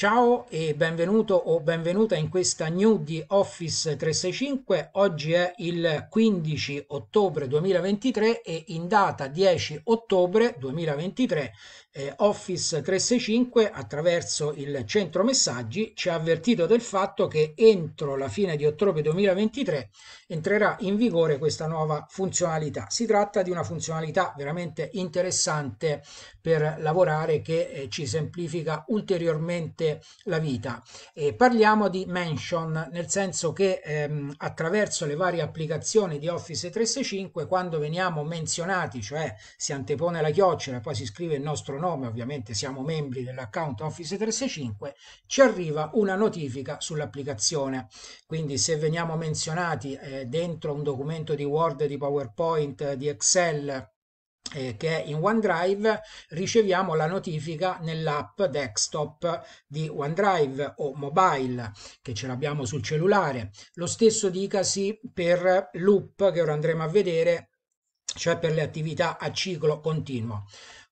Ciao e benvenuto o benvenuta in questa new di Office 365. Oggi è il 15 ottobre 2023 e in data 10 ottobre 2023 eh, Office 365 attraverso il centro messaggi ci ha avvertito del fatto che entro la fine di ottobre 2023 entrerà in vigore questa nuova funzionalità. Si tratta di una funzionalità veramente interessante per lavorare che eh, ci semplifica ulteriormente la vita. E parliamo di mention, nel senso che ehm, attraverso le varie applicazioni di Office 365, quando veniamo menzionati, cioè si antepone la chioccia e poi si scrive il nostro nome, ovviamente siamo membri dell'account Office 365, ci arriva una notifica sull'applicazione. Quindi se veniamo menzionati eh, dentro un documento di Word, di PowerPoint, di Excel, eh, che è in OneDrive, riceviamo la notifica nell'app desktop di OneDrive o mobile che ce l'abbiamo sul cellulare. Lo stesso dicasi per loop che ora andremo a vedere, cioè per le attività a ciclo continuo.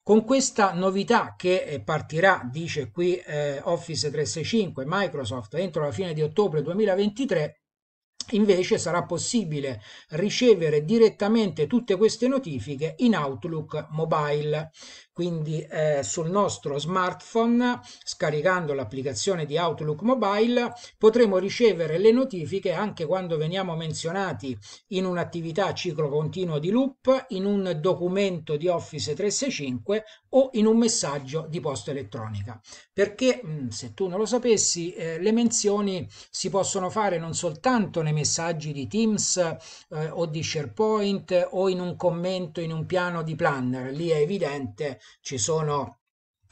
Con questa novità che eh, partirà, dice qui eh, Office 365 Microsoft, entro la fine di ottobre 2023, Invece sarà possibile ricevere direttamente tutte queste notifiche in Outlook Mobile, quindi eh, sul nostro smartphone scaricando l'applicazione di Outlook Mobile potremo ricevere le notifiche anche quando veniamo menzionati in un'attività ciclo continuo di loop, in un documento di Office 365 o in un messaggio di posta elettronica. Perché, mm, se tu non lo sapessi, eh, le menzioni si possono fare non soltanto nei messaggi di Teams eh, o di SharePoint o in un commento, in un piano di planner. Lì è evidente, ci sono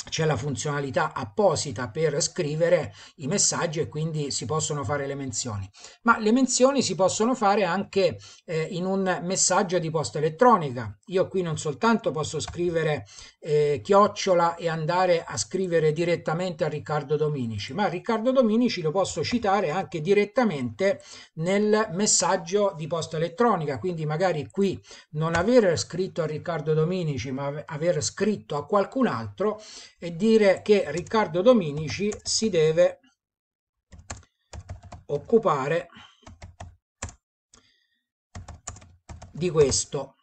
c'è la funzionalità apposita per scrivere i messaggi e quindi si possono fare le menzioni. Ma le menzioni si possono fare anche eh, in un messaggio di posta elettronica. Io qui non soltanto posso scrivere eh, chiocciola e andare a scrivere direttamente a Riccardo Dominici, ma Riccardo Dominici lo posso citare anche direttamente nel messaggio di posta elettronica. Quindi magari qui non aver scritto a Riccardo Dominici, ma aver scritto a qualcun altro e dire che Riccardo Dominici si deve occupare di questo.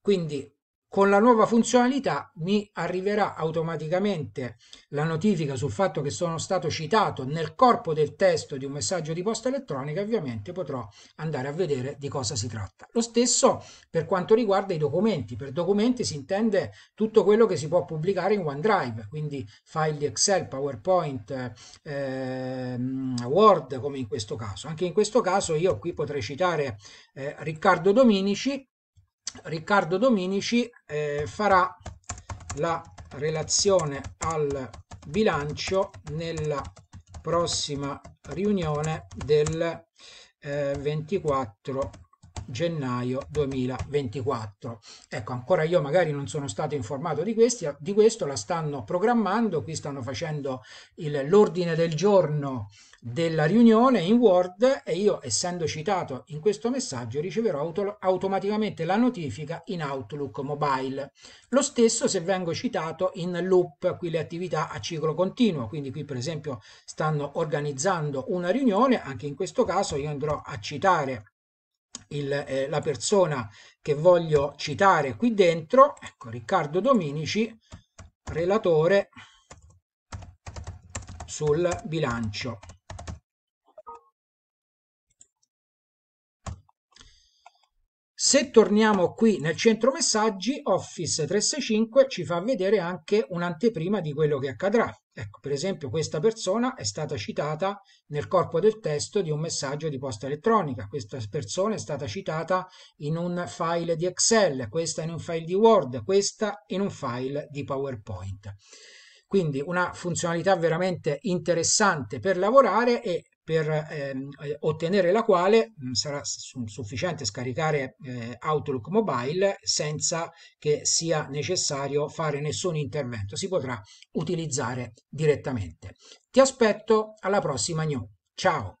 Quindi con la nuova funzionalità mi arriverà automaticamente la notifica sul fatto che sono stato citato nel corpo del testo di un messaggio di posta elettronica e ovviamente potrò andare a vedere di cosa si tratta. Lo stesso per quanto riguarda i documenti. Per documenti si intende tutto quello che si può pubblicare in OneDrive, quindi file di Excel, PowerPoint, eh, Word come in questo caso. Anche in questo caso io qui potrei citare eh, Riccardo Dominici Riccardo Dominici eh, farà la relazione al bilancio nella prossima riunione del eh, 24 gennaio 2024. Ecco, ancora io magari non sono stato informato di, questi, di questo, la stanno programmando, qui stanno facendo l'ordine del giorno della riunione in Word e io, essendo citato in questo messaggio, riceverò auto automaticamente la notifica in Outlook Mobile. Lo stesso se vengo citato in loop, qui le attività a ciclo continuo, quindi qui per esempio stanno organizzando una riunione, anche in questo caso io andrò a citare il, eh, la persona che voglio citare qui dentro, ecco Riccardo Dominici, relatore sul bilancio. Se torniamo qui nel centro messaggi, Office 365 ci fa vedere anche un'anteprima di quello che accadrà. Ecco, per esempio, questa persona è stata citata nel corpo del testo di un messaggio di posta elettronica, questa persona è stata citata in un file di Excel, questa in un file di Word, questa in un file di PowerPoint. Quindi una funzionalità veramente interessante per lavorare e per ehm, eh, ottenere la quale mh, mm, sarà sufficiente scaricare eh, Outlook Mobile senza che sia necessario fare nessun intervento, si potrà utilizzare direttamente. Ti aspetto alla prossima new. Ciao!